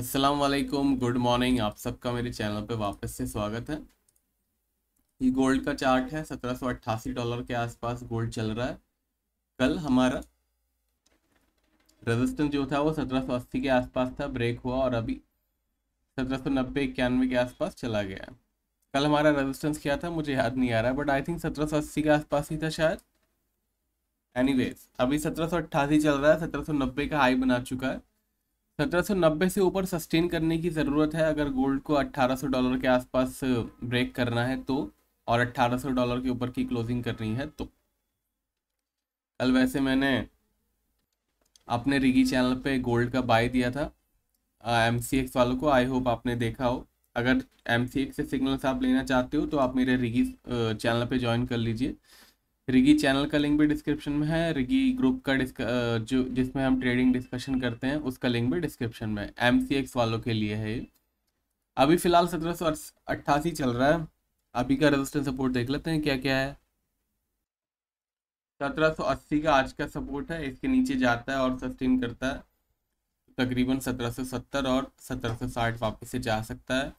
अस्सलाम वालेकुम good morning आप सबका मेरे चैनल पे वापस से स्वागत है ये गोल्ड का चार्ट है सत्रह डॉलर के आसपास गोल्ड चल रहा है कल हमारा रेजिस्टेंस जो था वो अस्सी के आसपास था ब्रेक हुआ और अभी सत्रह नब्बे इक्यानवे के आसपास चला गया कल हमारा रेजिस्टेंस क्या था मुझे याद नहीं आ रहा बट आई थिंक अस्सी के आसपास ही था शायद एनीवेज अभी अट्ठासी चल रहा है नब्बे का हाई बना चुका है 1790 से ऊपर सस्टेन करने की ज़रूरत है अगर गोल्ड को 1800 डॉलर के आसपास ब्रेक करना है तो और 1800 डॉलर के ऊपर की क्लोजिंग करनी है तो कल वैसे मैंने अपने रिगी चैनल पे गोल्ड का बाय दिया था एम सी एक्स वालों को आई होप आपने देखा हो अगर एम सी एक्स से सिग्नल्स आप लेना चाहते हो तो आप मेरे रिगी चैनल पे ज्वाइन कर लीजिए रिगी चैनल का लिंक भी डिस्क्रिप्शन में है रिगी ग्रुप का डिस्क जो जिसमें हम ट्रेडिंग डिस्कशन करते हैं उसका लिंक भी डिस्क्रिप्शन में एम सी एक्स वालों के लिए है अभी फ़िलहाल सत्रह सौ अट्ठासी चल रहा है अभी का रेजिस्टेंस सपोर्ट देख लेते हैं क्या क्या है सत्रह सौ अस्सी का आज का सपोर्ट है इसके नीचे जाता है और सस्टेन करता है तकरीबन सत्रह सौ सत्तर और सत्रह सौ साठ वापस से जा सकता है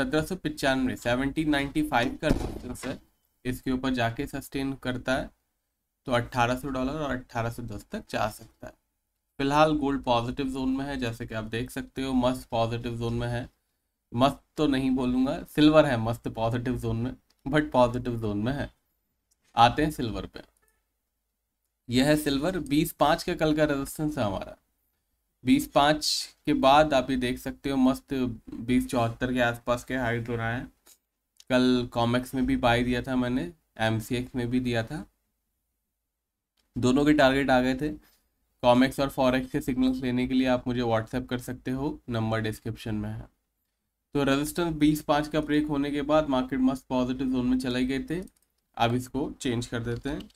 सत्रह सौ पचानवे सेवनटीन नाइन्टी फाइव का रेजिस्टेंस है इसके ऊपर जाके सस्टेन करता है तो 1800 डॉलर और 1810 तक जा सकता है फिलहाल गोल्ड पॉजिटिव जोन में है जैसे कि आप देख सकते हो मस्त पॉजिटिव जोन में है मस्त तो नहीं बोलूँगा सिल्वर है मस्त पॉजिटिव जोन में बट पॉजिटिव जोन में है आते हैं सिल्वर पे यह है सिल्वर बीस पाँच के कल का रेजिस्टेंस है हमारा बीस पाँच के बाद आप ये देख सकते हो मस्त बीस चौहत्तर के आसपास के हाइट हो रहा है कल कॉमेक्स में भी बाई दिया था मैंने एम में भी दिया था दोनों के टारगेट आ गए थे कॉमेक्स और फॉरेक्स के सिग्नल्स लेने के लिए आप मुझे व्हाट्सएप कर सकते हो नंबर डिस्क्रिप्शन में है तो रेजिस्टेंस बीस पाँच का ब्रेक होने के बाद मार्केट मस्त पॉजिटिव जोन में चले गए थे अब इसको चेंज कर देते हैं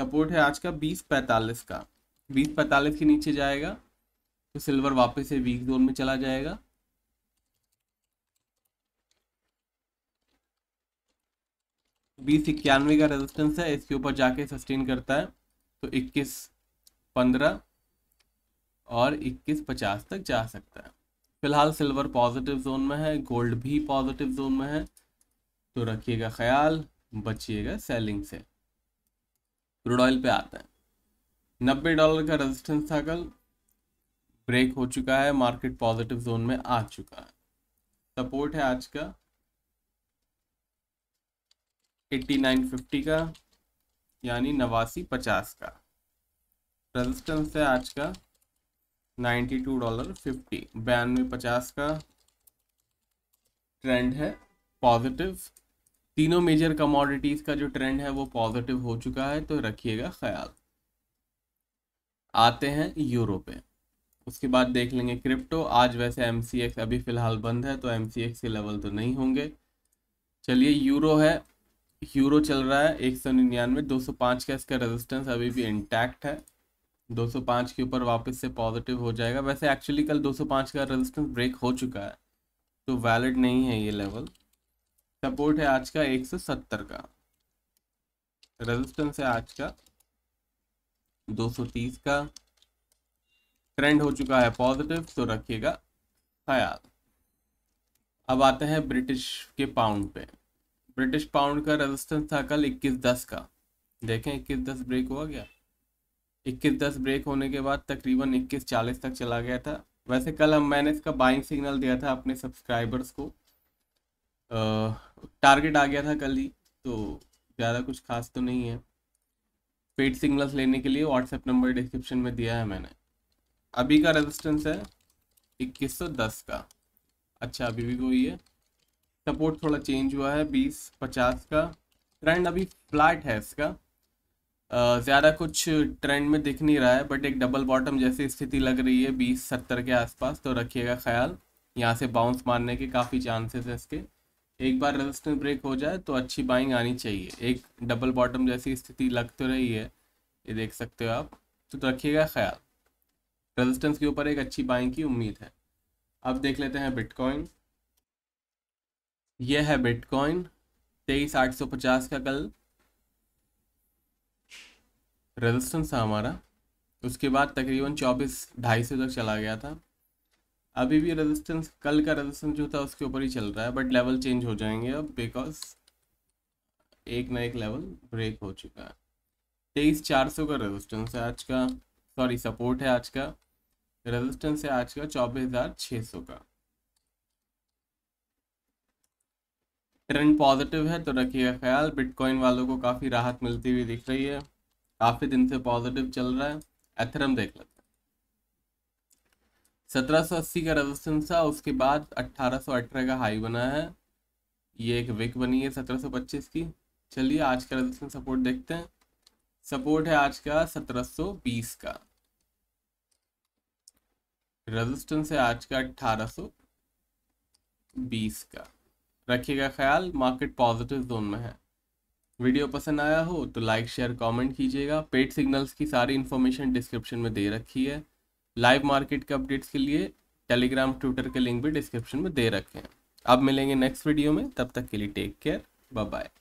सपोर्ट है आज का बीस पैंतालीस का बीस पैंतालीस के नीचे जाएगा तो सिल्वर वापस से वीक जोन में चला जाएगा बीस इक्यानवे का रेजिस्टेंस है इसके ऊपर जाके सस्टेन करता है तो इक्कीस पंद्रह और इक्कीस पचास तक जा सकता है फिलहाल सिल्वर पॉजिटिव जोन में है गोल्ड भी पॉजिटिव जोन में है तो रखिएगा ख्याल बचिएगा सेलिंग से क्रूड ऑयल पे आता है नब्बे डॉलर का रेजिस्टेंस था कल ब्रेक हो चुका है मार्केट पॉजिटिव जोन में आ चुका है सपोर्ट है आज का एट्टी नाइन फिफ्टी का यानी नवासी पचास का रेजिस्टेंस है आज का नाइन्टी टू डॉलर फिफ्टी बयानवे पचास का ट्रेंड है पॉजिटिव तीनों मेजर कमोडिटीज़ का जो ट्रेंड है वो पॉजिटिव हो चुका है तो रखिएगा ख्याल आते हैं यूरो पे उसके बाद देख लेंगे क्रिप्टो आज वैसे एम अभी फ़िलहाल बंद है तो एम के लेवल तो नहीं होंगे चलिए यूरो है यूरो चल रहा है एक सौ निन्यानवे दो सौ पाँच का इसका रेजिस्टेंस अभी भी इंटैक्ट है दो सौ पाँच के ऊपर वापस से पॉजिटिव हो जाएगा वैसे एक्चुअली कल दो सौ पाँच का रेजिस्टेंस ब्रेक हो चुका है तो वैलिड नहीं है ये लेवल सपोर्ट है आज का एक सौ सत्तर का रेजिस्टेंस है आज का दो सौ तीस का ट्रेंड हो चुका है पॉजिटिव तो रखिएगा ख्याल अब आते हैं ब्रिटिश के पाउंड पे ब्रिटिश पाउंड का रेजिस्टेंस था कल इक्कीस दस का देखें इक्कीस दस ब्रेक हुआ गया इक्कीस दस ब्रेक होने के बाद तकरीबन इक्कीस चालीस तक चला गया था वैसे कल हम मैंने इसका बाइंग सिग्नल दिया था अपने सब्सक्राइबर्स को टारगेट आ गया था कल ही तो ज़्यादा कुछ खास तो नहीं है पेड सिग्नल्स लेने के लिए व्हाट्सएप नंबर डिस्क्रिप्शन में दिया है मैंने अभी का रेजिस्टेंस है दस का अच्छा अभी भी वही है सपोर्ट थोड़ा चेंज हुआ है बीस पचास का ट्रेंड अभी फ्लैट है इसका ज़्यादा कुछ ट्रेंड में दिख नहीं रहा है बट एक डबल बॉटम जैसी स्थिति लग रही है बीस सत्तर के आसपास तो रखिएगा ख्याल यहाँ से बाउंस मारने के काफ़ी चांसेस है इसके एक बार रेजिस्टेंस ब्रेक हो जाए तो अच्छी बाइंग आनी चाहिए एक डबल बॉटम जैसी स्थिति लग तो रही है ये देख सकते हो आप तो रखिएगा ख्याल रेजिस्टेंस के ऊपर एक अच्छी बाइंग की उम्मीद है अब देख लेते हैं बिटकॉइन ये है बिटकॉइन तेईस आठ सौ पचास का कल रेजिस्टेंस था हमारा उसके बाद तकरीबन चौबीस ढाई सौ तक चला गया था अभी भी रेजिस्टेंस कल का रेजिस्टेंस जो था उसके ऊपर ही चल रहा है बट लेवल चेंज हो जाएंगे अब बिकॉज एक ना एक लेवल ब्रेक हो चुका है तेईस चार सौ का रेजिस्टेंस है आज का सॉरी सपोर्ट है आज का रेजिस्टेंस है आज का चौबीस हज़ार छः सौ का ट्रेंड पॉजिटिव है तो रखिएगा ख्याल बिटकॉइन वालों को काफ़ी राहत मिलती हुई दिख रही है काफ़ी दिन से पॉजिटिव चल रहा है एथरम देख लेते हैं सत्रह सौ अस्सी का रेजिस्टेंस था उसके बाद अट्ठारह सौ अठारह का हाई बना है ये एक विक बनी है सत्रह सौ पच्चीस की चलिए आज का रेजिस्टेंस सपोर्ट देखते हैं सपोर्ट है आज का सत्रह सौ बीस का रेजिस्टेंस है आज का अट्ठारह सौ बीस का रखिएगा ख्याल मार्केट पॉजिटिव जोन में है वीडियो पसंद आया हो तो लाइक शेयर कमेंट कीजिएगा पेड सिग्नल्स की सारी इन्फॉर्मेशन डिस्क्रिप्शन में दे रखी है लाइव मार्केट के अपडेट्स के लिए टेलीग्राम ट्विटर के लिंक भी डिस्क्रिप्शन में दे रखे हैं अब मिलेंगे नेक्स्ट वीडियो में तब तक के लिए टेक केयर बाय बाय